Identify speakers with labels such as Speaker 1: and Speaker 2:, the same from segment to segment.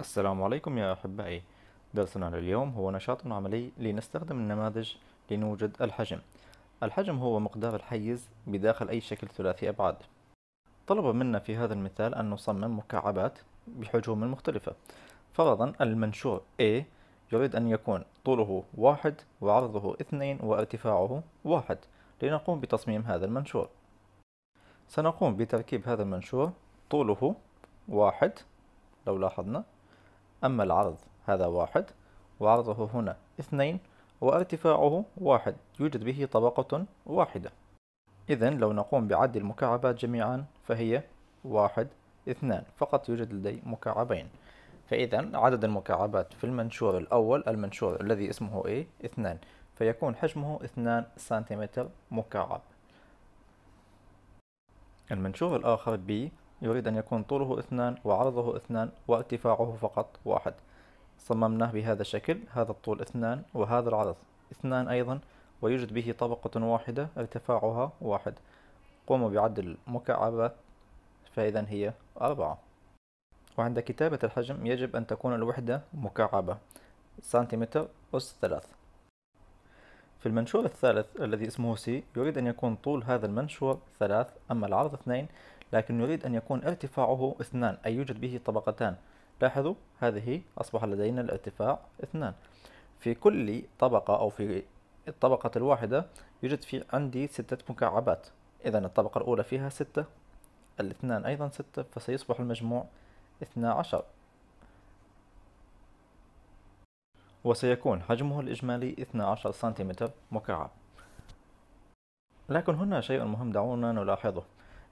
Speaker 1: السلام عليكم يا أحبائي درسنا لليوم هو نشاط عملي لنستخدم النماذج لنوجد الحجم الحجم هو مقدار الحيز بداخل أي شكل ثلاثي أبعاد طلب منا في هذا المثال أن نصمم مكعبات بحجوم مختلفة فرضا المنشور A يريد أن يكون طوله واحد وعرضه اثنين وارتفاعه واحد لنقوم بتصميم هذا المنشور سنقوم بتركيب هذا المنشور طوله واحد لو لاحظنا أما العرض هذا واحد وعرضه هنا اثنين وارتفاعه واحد يوجد به طبقة واحدة إذا لو نقوم بعد المكعبات جميعا فهي واحد اثنان فقط يوجد لدي مكعبين فإذا عدد المكعبات في المنشور الأول المنشور الذي اسمه A إيه؟ اثنان فيكون حجمه اثنان سنتيمتر مكعب المنشور الآخر B يريد أن يكون طوله اثنان وعرضه اثنان وارتفاعه فقط واحد صممناه بهذا الشكل هذا الطول اثنان وهذا العرض اثنان أيضا ويوجد به طبقة واحدة ارتفاعها واحد قوموا بعد المكعبات فإذا هي أربعة وعند كتابة الحجم يجب أن تكون الوحدة مكعبة سنتيمتر أس ثلاث في المنشور الثالث الذي اسمه سي يريد أن يكون طول هذا المنشور ثلاث أما العرض اثنين لكن نريد أن يكون ارتفاعه اثنان أي يوجد به طبقتان لاحظوا هذه أصبح لدينا الارتفاع اثنان في كل طبقة أو في الطبقة الواحدة يوجد في عندي ستة مكعبات إذا الطبقة الأولى فيها ستة الاثنان أيضا ستة فسيصبح المجموع اثنا عشر وسيكون حجمه الإجمالي 12 سنتيمتر مكعب لكن هنا شيء مهم دعونا نلاحظه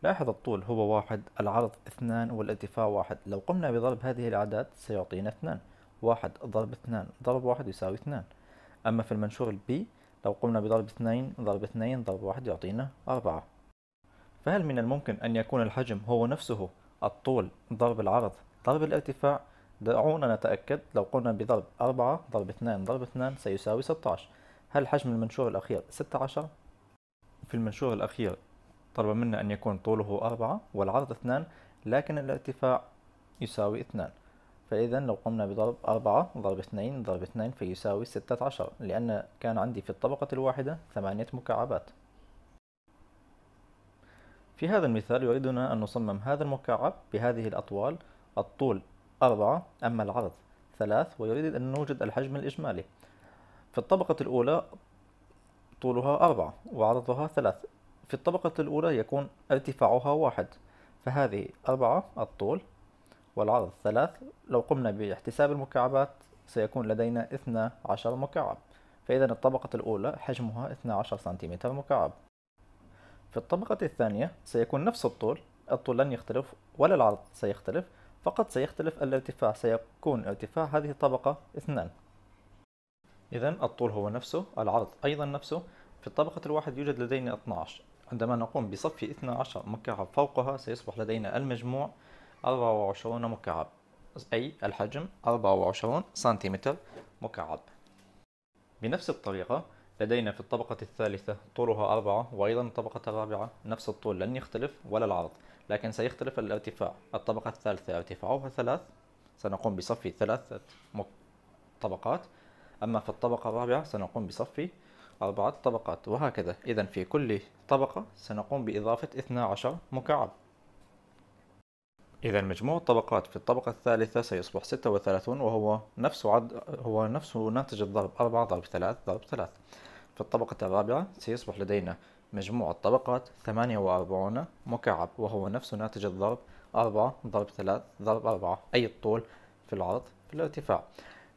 Speaker 1: لاحظ الطول هو واحد العرض اثنان والارتفاع واحد لو قمنا بضرب هذه الأعداد سيعطينا اثنان واحد ضرب اثنان ضرب واحد يساوي اثنان أما في المنشور البي لو قمنا بضرب اثنين ضرب اثنين ضرب واحد يعطينا أربعة فهل من الممكن أن يكون الحجم هو نفسه الطول ضرب العرض ضرب الارتفاع دعونا نتأكد لو قمنا بضرب أربعة ضرب اثنان ضرب اثنان سيساوي ستاش هل حجم المنشور الأخير ستة عشر؟ في المنشور الأخير طلب منا أن يكون طوله أربعة والعرض اثنان لكن الارتفاع يساوي اثنان فإذا لو قمنا بضرب أربعة ضرب اثنين ضرب اثنين فيساوي ستة عشر لأن كان عندي في الطبقة الواحدة ثمانية مكعبات في هذا المثال يريدنا أن نصمم هذا المكعب بهذه الأطوال الطول أربعة أما العرض ثلاث ويريد أن نوجد الحجم الإجمالي في الطبقة الأولى طولها أربعة وعرضها ثلاث في الطبقة الأولى يكون ارتفاعها واحد فهذه أربعة الطول والعرض ثلاث لو قمنا باحتساب المكعبات سيكون لدينا اثنا عشر مكعب فإذا الطبقة الأولى حجمها 12 سنتيمتر مكعب في الطبقة الثانية سيكون نفس الطول الطول لن يختلف ولا العرض سيختلف فقط سيختلف الارتفاع سيكون ارتفاع هذه الطبقة اثنان إذا الطول هو نفسه العرض أيضا نفسه في الطبقة الواحد يوجد لدينا 12 عندما نقوم بصف 12 مكعب فوقها سيصبح لدينا المجموع 24 مكعب أي الحجم 24 سنتيمتر مكعب بنفس الطريقة لدينا في الطبقة الثالثة طولها أربعة وأيضا الطبقة الرابعة نفس الطول لن يختلف ولا العرض لكن سيختلف الارتفاع الطبقة الثالثة ارتفاعها ثلاث سنقوم بصف ثلاثة طبقات أما في الطبقة الرابعة سنقوم بصف أربعة طبقات وهكذا إذا في كل طبقة سنقوم بإضافة 12 مكعب إذا مجموع الطبقات في الطبقة الثالثة سيصبح 36 وهو نفس عد... هو نفس ناتج الضرب 4 ضرب 3 ضرب 3 في الطبقة الرابعة سيصبح لدينا مجموع الطبقات 48 مكعب وهو نفس ناتج الضرب 4 ضرب 3 ضرب 4 أي الطول في العرض في الارتفاع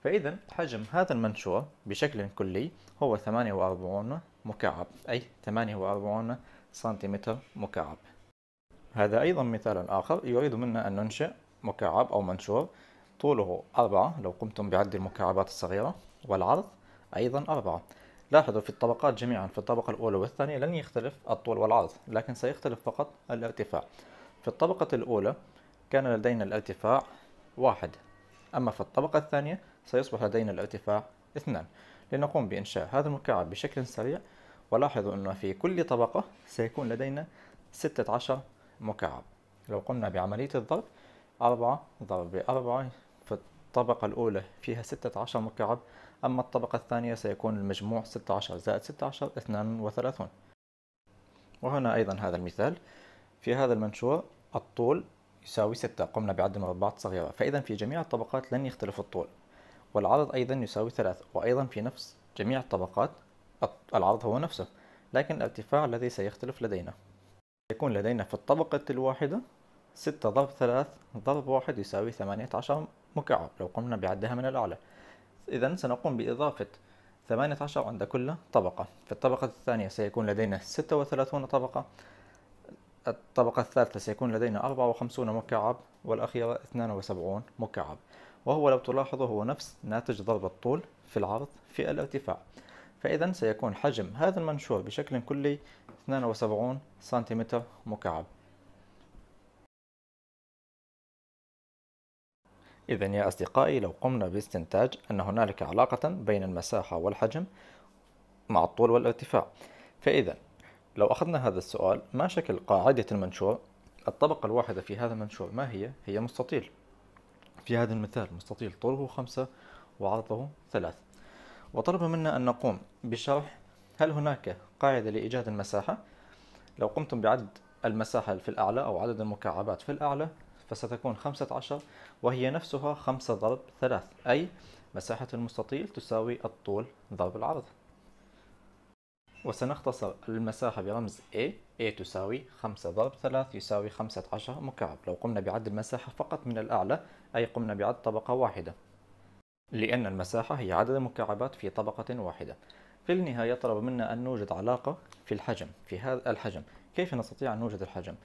Speaker 1: فإذا حجم هذا المنشور بشكل كلي هو 48 مكعب أي 48 سنتيمتر مكعب هذا أيضا مثال آخر يريد منا أن ننشئ مكعب أو منشور طوله أربعة لو قمتم بعد المكعبات الصغيرة والعرض أيضا أربعة لاحظوا في الطبقات جميعا في الطبقة الأولى والثانية لن يختلف الطول والعرض لكن سيختلف فقط الارتفاع في الطبقة الأولى كان لدينا الارتفاع واحد أما في الطبقة الثانية سيصبح لدينا الارتفاع 2 لنقوم بإنشاء هذا المكعب بشكل سريع ولاحظوا أنه في كل طبقة سيكون لدينا 16 مكعب لو قمنا بعملية الضرب 4 ضرب 4 في الطبقة الأولى فيها 16 مكعب أما الطبقة الثانية سيكون المجموع 16 زائد 16 32 وهنا أيضا هذا المثال في هذا المنشور الطول يساوي 6 قمنا بعد مربعات صغيرة فإذا في جميع الطبقات لن يختلف الطول والعرض أيضا يساوي ثلاث وأيضا في نفس جميع الطبقات العرض هو نفسه لكن الارتفاع الذي سيختلف لدينا يكون لدينا في الطبقة الواحدة ستة ضرب ثلاث ضرب واحد يساوي ثمانية عشر مكعب لو قمنا بعدها من الأعلى إذا سنقوم بإضافة ثمانية عشر عند كل طبقة في الطبقة الثانية سيكون لدينا ستة وثلاثون طبقة الطبقة الثالثة سيكون لدينا أربعة وخمسون مكعب والأخيرة اثنان وسبعون مكعب وهو لو تلاحظوا هو نفس ناتج ضرب الطول في العرض في الارتفاع فإذا سيكون حجم هذا المنشور بشكل كلي 72 سنتيمتر مكعب إذا يا أصدقائي لو قمنا باستنتاج أن هنالك علاقة بين المساحة والحجم مع الطول والارتفاع فإذا لو أخذنا هذا السؤال ما شكل قاعدة المنشور الطبقة الواحدة في هذا المنشور ما هي؟ هي مستطيل في هذا المثال مستطيل طوله خمسة وعرضه ثلاث وطلب منا أن نقوم بشرح هل هناك قاعدة لإيجاد المساحة؟ لو قمتم بعدد المساحة في الأعلى أو عدد المكعبات في الأعلى فستكون خمسة عشر وهي نفسها خمسة ضرب ثلاث أي مساحة المستطيل تساوي الطول ضرب العرض وسنختصر المساحة برمز A A تساوي 5 ضرب 3 يساوي 15 مكعب لو قمنا بعد المساحة فقط من الأعلى أي قمنا بعد طبقة واحدة لأن المساحة هي عدد المكعبات في طبقة واحدة في النهاية طلب منا أن نوجد علاقة في الحجم في هذا الحجم كيف نستطيع أن نوجد الحجم؟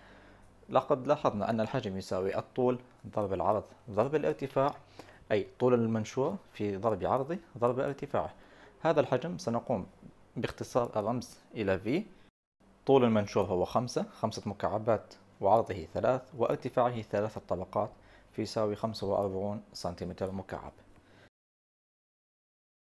Speaker 1: لقد لاحظنا أن الحجم يساوي الطول ضرب العرض ضرب الارتفاع أي طول المنشور في ضرب عرضه ضرب ارتفاعه هذا الحجم سنقوم باختصار الرمز إلى V طول المنشور هو خمسة خمسة مكعبات وعرضه ثلاث وارتفاعه ثلاثة طبقات في فيساوي خمسة وأربعون سنتيمتر مكعب